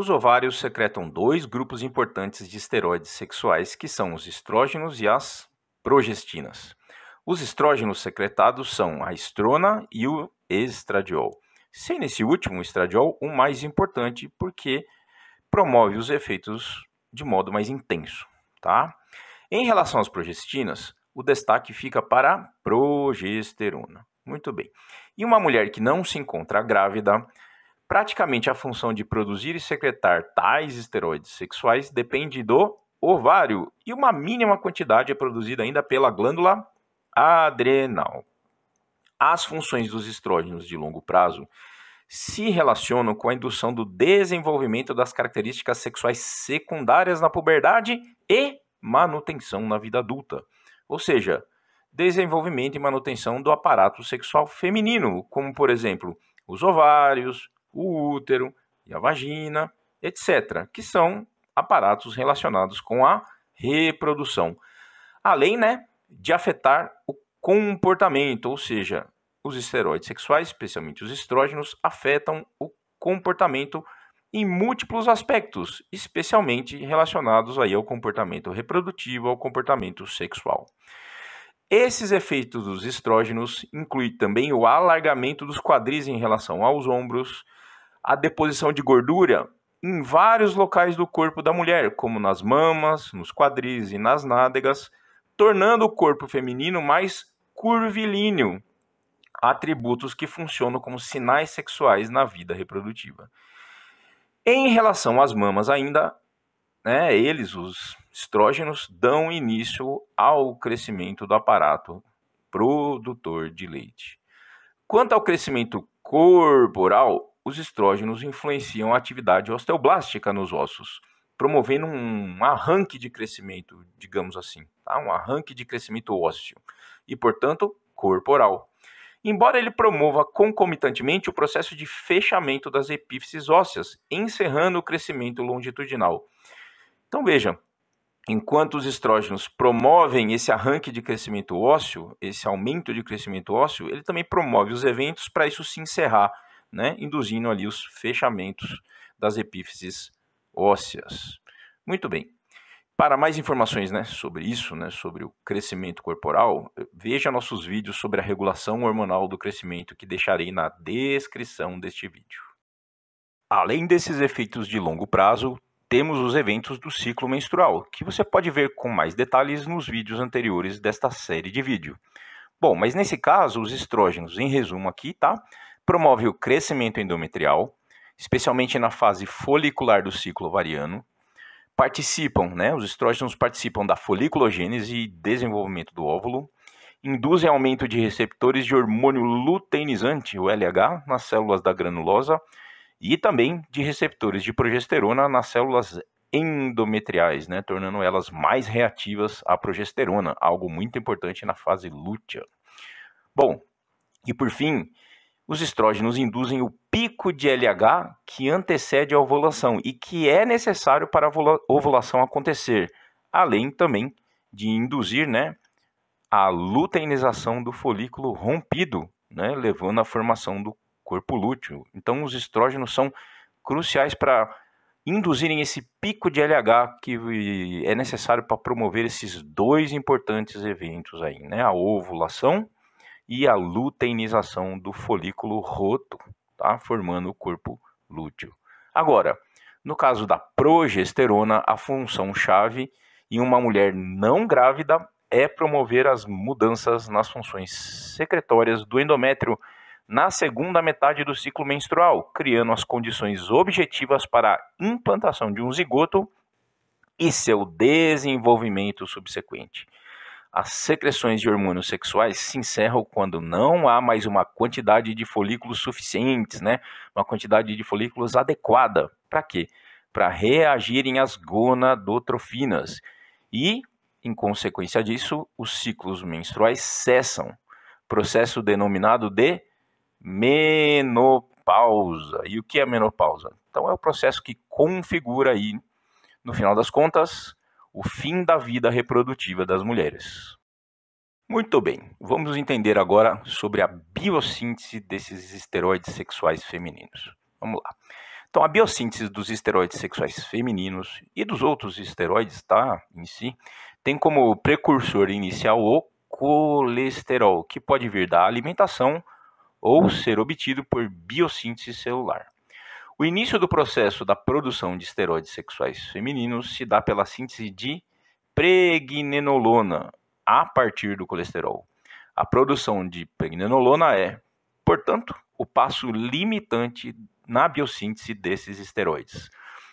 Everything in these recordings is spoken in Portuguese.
Os ovários secretam dois grupos importantes de esteroides sexuais, que são os estrógenos e as progestinas. Os estrógenos secretados são a estrona e o estradiol. Sem nesse último, o estradiol, o mais importante, porque promove os efeitos de modo mais intenso. Tá? Em relação às progestinas, o destaque fica para a progesterona. Muito bem. E uma mulher que não se encontra grávida Praticamente a função de produzir e secretar tais esteroides sexuais depende do ovário e uma mínima quantidade é produzida ainda pela glândula adrenal. As funções dos estrógenos de longo prazo se relacionam com a indução do desenvolvimento das características sexuais secundárias na puberdade e manutenção na vida adulta, ou seja, desenvolvimento e manutenção do aparato sexual feminino, como por exemplo os ovários, o útero e a vagina, etc., que são aparatos relacionados com a reprodução. Além né, de afetar o comportamento, ou seja, os esteroides sexuais, especialmente os estrógenos, afetam o comportamento em múltiplos aspectos, especialmente relacionados aí ao comportamento reprodutivo, ao comportamento sexual. Esses efeitos dos estrógenos incluem também o alargamento dos quadris em relação aos ombros, a deposição de gordura em vários locais do corpo da mulher, como nas mamas, nos quadris e nas nádegas, tornando o corpo feminino mais curvilíneo, atributos que funcionam como sinais sexuais na vida reprodutiva. Em relação às mamas ainda, né, eles, os estrógenos, dão início ao crescimento do aparato produtor de leite. Quanto ao crescimento corporal, os estrógenos influenciam a atividade osteoblástica nos ossos, promovendo um arranque de crescimento, digamos assim, tá? um arranque de crescimento ósseo e, portanto, corporal. Embora ele promova concomitantemente o processo de fechamento das epífises ósseas, encerrando o crescimento longitudinal. Então veja, enquanto os estrógenos promovem esse arranque de crescimento ósseo, esse aumento de crescimento ósseo, ele também promove os eventos para isso se encerrar né, induzindo ali os fechamentos das epífises ósseas. Muito bem. Para mais informações né, sobre isso, né, sobre o crescimento corporal, veja nossos vídeos sobre a regulação hormonal do crescimento que deixarei na descrição deste vídeo. Além desses efeitos de longo prazo, temos os eventos do ciclo menstrual, que você pode ver com mais detalhes nos vídeos anteriores desta série de vídeo. Bom, mas nesse caso, os estrógenos, em resumo aqui, tá? promove o crescimento endometrial, especialmente na fase folicular do ciclo ovariano. Participam, né? Os estrógenos participam da foliculogênese e desenvolvimento do óvulo, induzem aumento de receptores de hormônio luteinizante, o LH, nas células da granulosa e também de receptores de progesterona nas células endometriais, né, tornando elas mais reativas à progesterona, algo muito importante na fase lútea. Bom, e por fim, os estrógenos induzem o pico de LH que antecede a ovulação e que é necessário para a ovulação acontecer, além também de induzir né, a luteinização do folículo rompido, né, levando à formação do corpo lúteo. Então, os estrógenos são cruciais para induzirem esse pico de LH que é necessário para promover esses dois importantes eventos aí, né? A ovulação e a luteinização do folículo roto, tá? formando o corpo lúteo. Agora, no caso da progesterona, a função chave em uma mulher não grávida é promover as mudanças nas funções secretórias do endométrio na segunda metade do ciclo menstrual, criando as condições objetivas para a implantação de um zigoto e seu desenvolvimento subsequente. As secreções de hormônios sexuais se encerram quando não há mais uma quantidade de folículos suficientes, né? Uma quantidade de folículos adequada. Para quê? Para reagirem às gonadotrofinas. E, em consequência disso, os ciclos menstruais cessam. Processo denominado de menopausa. E o que é menopausa? Então é o processo que configura aí, no final das contas, o fim da vida reprodutiva das mulheres. Muito bem, vamos entender agora sobre a biossíntese desses esteroides sexuais femininos. Vamos lá. Então, a biossíntese dos esteroides sexuais femininos e dos outros esteroides, tá, em si, tem como precursor inicial o colesterol, que pode vir da alimentação ou ser obtido por biossíntese celular. O início do processo da produção de esteroides sexuais femininos se dá pela síntese de pregnenolona a partir do colesterol. A produção de pregnenolona é, portanto, o passo limitante na biossíntese desses esteroides.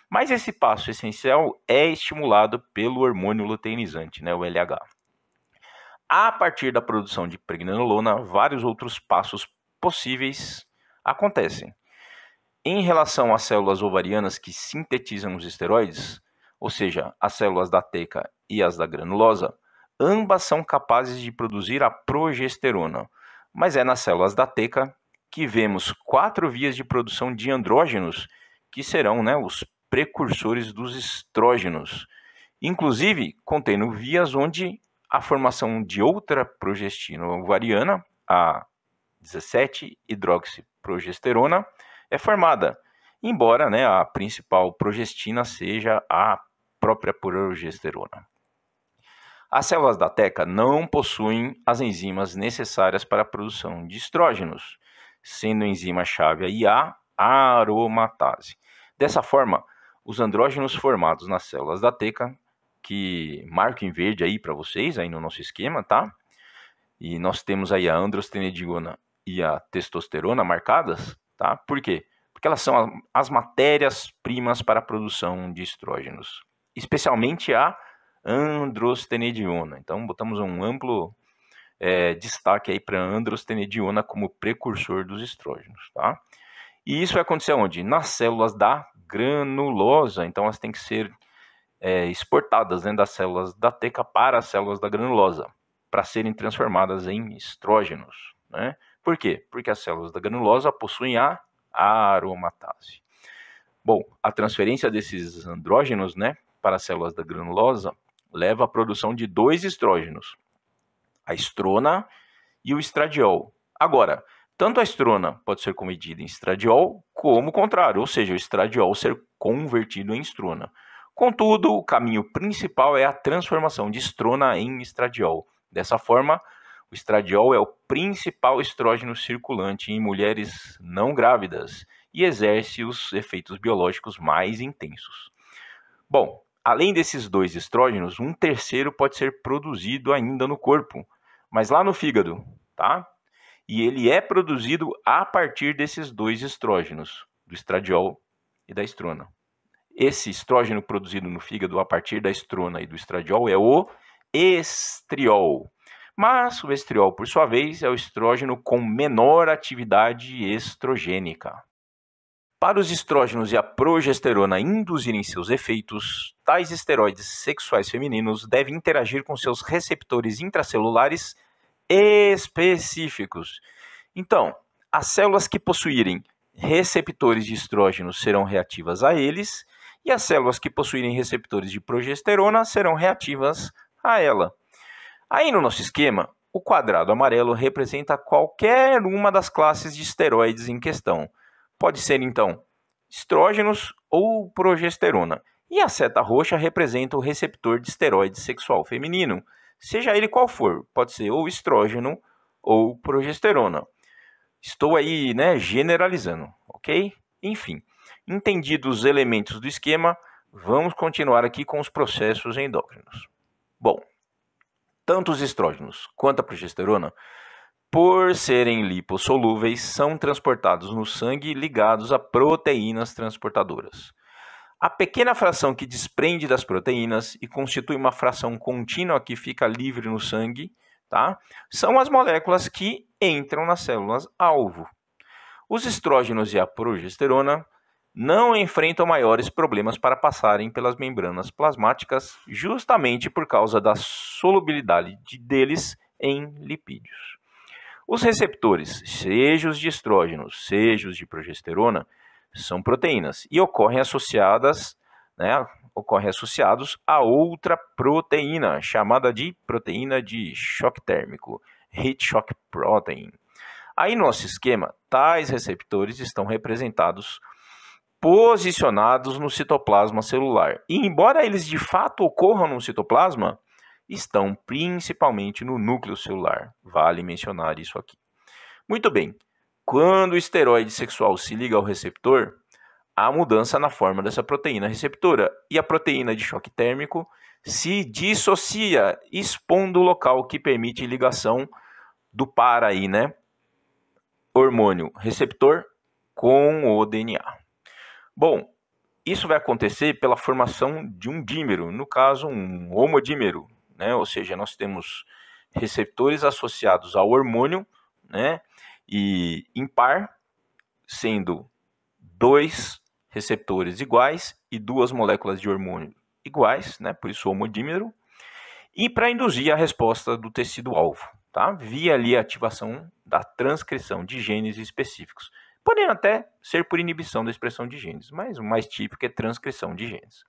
Mas esse passo essencial é estimulado pelo hormônio luteinizante, né, o LH. A partir da produção de pregnenolona, vários outros passos possíveis acontecem. Em relação às células ovarianas que sintetizam os esteroides, ou seja, as células da teca e as da granulosa, ambas são capazes de produzir a progesterona, mas é nas células da teca que vemos quatro vias de produção de andrógenos, que serão né, os precursores dos estrógenos, inclusive contendo vias onde a formação de outra progestina ovariana, a 17-hidroxiprogesterona, é formada, embora né, a principal progestina seja a própria progesterona. As células da teca não possuem as enzimas necessárias para a produção de estrógenos, sendo a enzima-chave a IA aromatase. Dessa forma, os andrógenos formados nas células da teca, que marco em verde aí para vocês, aí no nosso esquema, tá? E nós temos aí a androstenedigona e a testosterona marcadas, Tá? Por quê? Porque elas são as matérias-primas para a produção de estrógenos, especialmente a androstenediona. Então, botamos um amplo é, destaque aí para a androstenediona como precursor dos estrógenos. Tá? E isso vai acontecer onde? Nas células da granulosa. Então, elas têm que ser é, exportadas né, das células da teca para as células da granulosa, para serem transformadas em estrógenos. Né? Por quê? Porque as células da granulosa possuem a aromatase. Bom, a transferência desses andrógenos né, para as células da granulosa leva à produção de dois estrógenos, a estrona e o estradiol. Agora, tanto a estrona pode ser convertida em estradiol, como o contrário, ou seja, o estradiol ser convertido em estrona. Contudo, o caminho principal é a transformação de estrona em estradiol. Dessa forma, o estradiol é o principal estrógeno circulante em mulheres não grávidas e exerce os efeitos biológicos mais intensos. Bom, além desses dois estrógenos, um terceiro pode ser produzido ainda no corpo, mas lá no fígado, tá? E ele é produzido a partir desses dois estrógenos, do estradiol e da estrona. Esse estrógeno produzido no fígado a partir da estrona e do estradiol é o estriol. Mas o estriol, por sua vez, é o estrógeno com menor atividade estrogênica. Para os estrógenos e a progesterona induzirem seus efeitos, tais esteroides sexuais femininos devem interagir com seus receptores intracelulares específicos. Então, as células que possuírem receptores de estrógeno serão reativas a eles, e as células que possuírem receptores de progesterona serão reativas a ela. Aí no nosso esquema, o quadrado amarelo representa qualquer uma das classes de esteroides em questão. Pode ser então estrógenos ou progesterona. E a seta roxa representa o receptor de esteroide sexual feminino, seja ele qual for, pode ser ou estrógeno ou progesterona. Estou aí, né, generalizando, ok? Enfim, entendidos os elementos do esquema, vamos continuar aqui com os processos endócrinos. Bom, tanto os estrógenos quanto a progesterona, por serem lipossolúveis, são transportados no sangue ligados a proteínas transportadoras. A pequena fração que desprende das proteínas e constitui uma fração contínua que fica livre no sangue, tá? São as moléculas que entram nas células alvo. Os estrógenos e a progesterona não enfrentam maiores problemas para passarem pelas membranas plasmáticas, justamente por causa da solubilidade deles em lipídios. Os receptores, seja os de estrógeno, seja os de progesterona, são proteínas e ocorrem associadas, né, ocorrem associados a outra proteína, chamada de proteína de choque térmico, heat shock protein. Aí, nosso esquema, tais receptores estão representados posicionados no citoplasma celular. E embora eles de fato ocorram no citoplasma, estão principalmente no núcleo celular. Vale mencionar isso aqui. Muito bem. Quando o esteroide sexual se liga ao receptor, há mudança na forma dessa proteína receptora e a proteína de choque térmico se dissocia, expondo o local que permite ligação do para aí, né? Hormônio receptor com o DNA. Bom, isso vai acontecer pela formação de um dímero, no caso, um homodímero, né? ou seja, nós temos receptores associados ao hormônio né? e impar, sendo dois receptores iguais e duas moléculas de hormônio iguais, né? por isso homodímero, e para induzir a resposta do tecido-alvo, tá? via ali a ativação da transcrição de genes específicos podendo até ser por inibição da expressão de genes, mas o mais típico é transcrição de genes.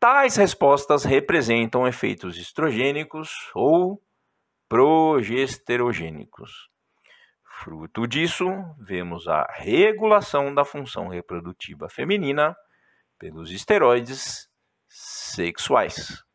Tais respostas representam efeitos estrogênicos ou progesterogênicos. Fruto disso, vemos a regulação da função reprodutiva feminina pelos esteroides sexuais.